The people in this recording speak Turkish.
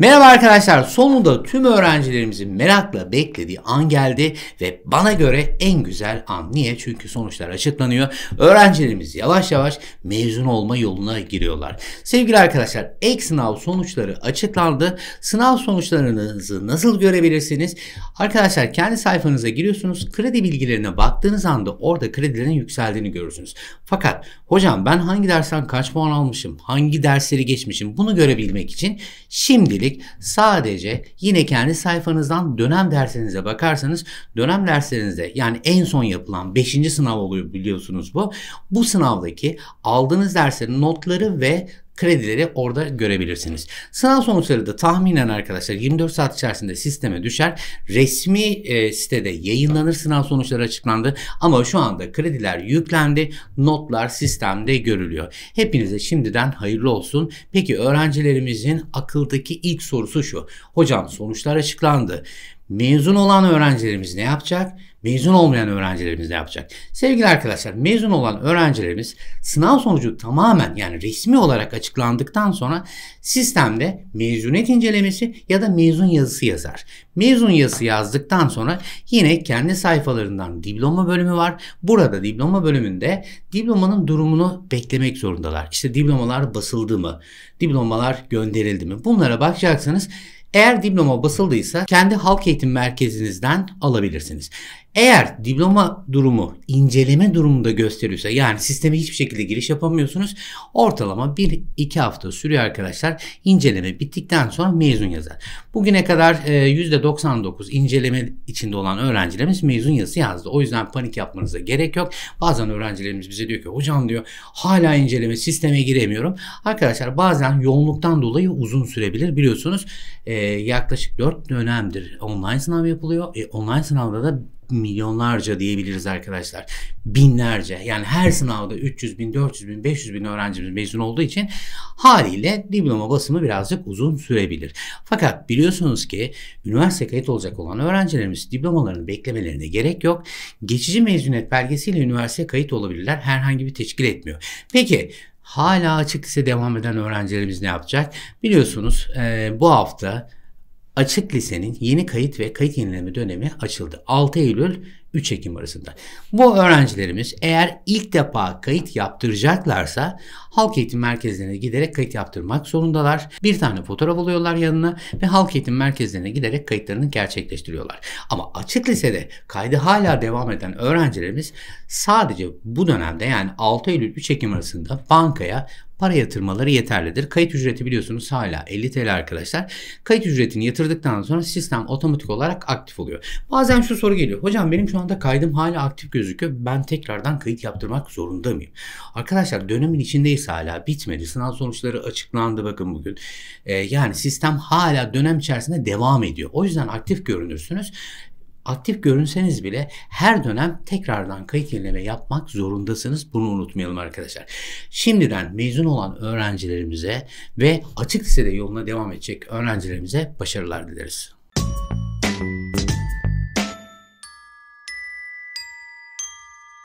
Merhaba arkadaşlar. Sonunda tüm öğrencilerimizin merakla beklediği an geldi ve bana göre en güzel an. Niye? Çünkü sonuçlar açıklanıyor. Öğrencilerimiz yavaş yavaş mezun olma yoluna giriyorlar. Sevgili arkadaşlar, ek sınav sonuçları açıklandı. Sınav sonuçlarınızı nasıl görebilirsiniz? Arkadaşlar kendi sayfanıza giriyorsunuz. Kredi bilgilerine baktığınız anda orada kredilerin yükseldiğini görürsünüz. Fakat hocam ben hangi dersten kaç puan almışım? Hangi dersleri geçmişim? Bunu görebilmek için şimdilik yönelik sadece yine kendi sayfanızdan dönem dersinize bakarsanız dönem derslerinizde yani en son yapılan 5. sınav oluyor biliyorsunuz bu. Bu sınavdaki aldığınız derslerin notları ve kredileri orada görebilirsiniz. Sınav sonuçları da tahminen arkadaşlar 24 saat içerisinde sisteme düşer. Resmi e, sitede yayınlanır sınav sonuçları açıklandı ama şu anda krediler yüklendi. Notlar sistemde görülüyor. Hepinize şimdiden hayırlı olsun. Peki öğrencilerimizin akıldaki ilk sorusu şu. Hocam sonuçlar açıklandı. Mezun olan öğrencilerimiz ne yapacak? Mezun olmayan öğrencilerimiz ne yapacak? Sevgili arkadaşlar mezun olan öğrencilerimiz sınav sonucu tamamen yani resmi olarak açıklandıktan sonra sistemde mezuniyet incelemesi ya da mezun yazısı yazar. Mezun yazısı yazdıktan sonra yine kendi sayfalarından diploma bölümü var. Burada diploma bölümünde diplomanın durumunu beklemek zorundalar. İşte diplomalar basıldı mı? Diplomalar gönderildi mi? Bunlara bakacaksınız. Eğer diploma basıldıysa kendi halk eğitim merkezinizden alabilirsiniz. Eğer diploma durumu inceleme durumunda gösteriyorsa yani sisteme hiçbir şekilde giriş yapamıyorsunuz. Ortalama 1-2 hafta sürüyor arkadaşlar. İnceleme bittikten sonra mezun yazar. Bugüne kadar %99 e, inceleme içinde olan öğrencilerimiz mezun yazısı yazdı. O yüzden panik yapmanıza gerek yok. Bazen öğrencilerimiz bize diyor ki hocam diyor hala inceleme sisteme giremiyorum. Arkadaşlar bazen yoğunluktan dolayı uzun sürebilir. Biliyorsunuz e, yaklaşık 4 dönemdir online sınav yapılıyor. E, online sınavda da milyonlarca diyebiliriz arkadaşlar. Binlerce yani her sınavda 300 bin, 400 bin, 500 bin öğrencimiz mezun olduğu için haliyle diploma basımı birazcık uzun sürebilir. Fakat biliyorsunuz ki üniversite kayıt olacak olan öğrencilerimiz diplomalarını beklemelerine gerek yok. Geçici mezuniyet belgesiyle üniversite kayıt olabilirler. Herhangi bir teşkil etmiyor. Peki hala açık lise devam eden öğrencilerimiz ne yapacak? Biliyorsunuz e, bu hafta Açık lisenin yeni kayıt ve kayıt yenileme dönemi açıldı. 6 Eylül 3 Ekim arasında. Bu öğrencilerimiz eğer ilk defa kayıt yaptıracaklarsa halk eğitim merkezlerine giderek kayıt yaptırmak zorundalar. Bir tane fotoğraf alıyorlar yanına ve halk eğitim merkezlerine giderek kayıtlarını gerçekleştiriyorlar. Ama açık lisede kaydı hala devam eden öğrencilerimiz sadece bu dönemde yani 6 Eylül 3 Ekim arasında bankaya para yatırmaları yeterlidir. Kayıt ücreti biliyorsunuz hala 50 TL arkadaşlar. Kayıt ücretini yatırdıktan sonra sistem otomatik olarak aktif oluyor. Bazen şu soru geliyor. Hocam benim şu şu anda kaydım hala aktif gözüküyor. Ben tekrardan kayıt yaptırmak zorunda mıyım? Arkadaşlar dönemin içindeyiz hala bitmedi. Sınav sonuçları açıklandı bakın bugün. Ee, yani sistem hala dönem içerisinde devam ediyor. O yüzden aktif görünürsünüz aktif görünseniz bile her dönem tekrardan kayıt yenileme yapmak zorundasınız. Bunu unutmayalım arkadaşlar. Şimdiden mezun olan öğrencilerimize ve açık lisede yoluna devam edecek öğrencilerimize başarılar dileriz. Müzik